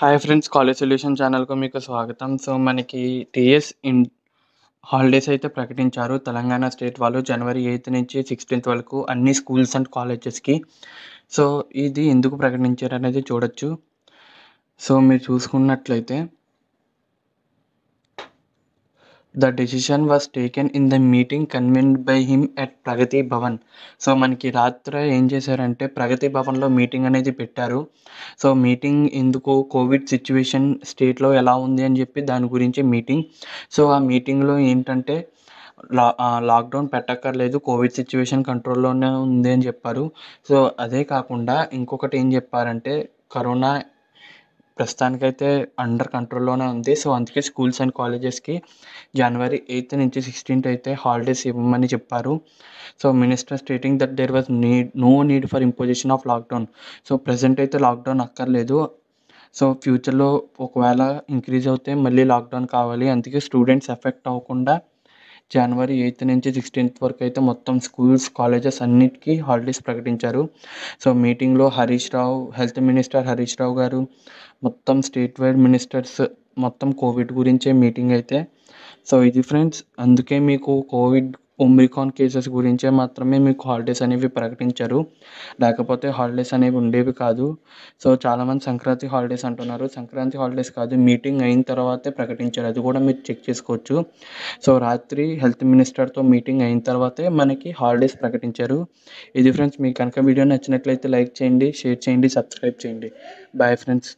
hi friends college solution ఛానల్కు మీకు స్వాగతం సో మనకి టీఎస్ ఇన్ హాలిడేస్ అయితే ప్రకటించారు తెలంగాణ స్టేట్ వాళ్ళు జనవరి ఎయిత్ నుంచి సిక్స్టీన్త్ వరకు అన్ని స్కూల్స్ అండ్ కాలేజెస్కి సో ఇది ఎందుకు ప్రకటించారు అనేది చూడొచ్చు సో మీరు చూసుకున్నట్లయితే the decision was taken in the meeting convened by him at Pragati Bhavan so మనకి రాత్రి ఏం చేశారంటే ప్రగతి భవన్లో మీటింగ్ అనేది పెట్టారు సో మీటింగ్ ఎందుకు కోవిడ్ సిచ్యువేషన్ స్టేట్లో ఎలా ఉంది అని చెప్పి దాని గురించి మీటింగ్ సో ఆ మీటింగ్లో ఏంటంటే లా లాక్డౌన్ పెట్టక్కర్లేదు కోవిడ్ సిచ్యువేషన్ కంట్రోల్లోనే ఉంది అని చెప్పారు సో అదే కాకుండా ఇంకొకటి ఏం చెప్పారంటే కరోనా ప్రస్తుతానికైతే అండర్ కంట్రోల్లోనే ఉంది సో అందుకే స్కూల్స్ అండ్ కాలేజెస్కి జనవరి ఎయిత్ నుంచి సిక్స్టీన్త్ అయితే హాలిడేస్ ఇవ్వమని చెప్పారు so minister stating that there was need no need for imposition of lockdown so present అయితే లాక్డౌన్ అక్కర్లేదు సో ఫ్యూచర్లో ఒకవేళ ఇంక్రీజ్ అవుతే మళ్ళీ లాక్డౌన్ కావాలి అందుకే స్టూడెంట్స్ ఎఫెక్ట్ అవ్వకుండా జనవరి ఎయిత్ నుంచి సిక్స్టీన్త్ వరకు అయితే మొత్తం స్కూల్స్ కాలేజెస్ అన్నిటికీ హాలిడేస్ ప్రకటించారు సో మీటింగ్లో హరీష్ రావు హెల్త్ మినిస్టర్ హరీష్ రావు గారు మొత్తం స్టేట్ వైడ్ మినిస్టర్స్ మొత్తం కోవిడ్ గురించే మీటింగ్ అయితే సో ఇది ఫ్రెండ్స్ అందుకే మీకు కోవిడ్ ఒమ్రికాన్ కేసెస్ గురించే మాత్రమే మీకు హాలిడేస్ అనేవి ప్రకటించరు లేకపోతే హాలిడేస్ అనేవి ఉండేవి కాదు సో చాలామంది సంక్రాంతి హాలిడేస్ అంటున్నారు సంక్రాంతి హాలిడేస్ కాదు మీటింగ్ అయిన తర్వాతే ప్రకటించారు అది కూడా మీరు చెక్ చేసుకోవచ్చు సో రాత్రి హెల్త్ మినిస్టర్తో మీటింగ్ అయిన తర్వాతే మనకి హాలిడేస్ ప్రకటించారు ఇది ఫ్రెండ్స్ మీకు కనుక వీడియో నచ్చినట్లయితే లైక్ చేయండి షేర్ చేయండి సబ్స్క్రైబ్ చేయండి బాయ్ ఫ్రెండ్స్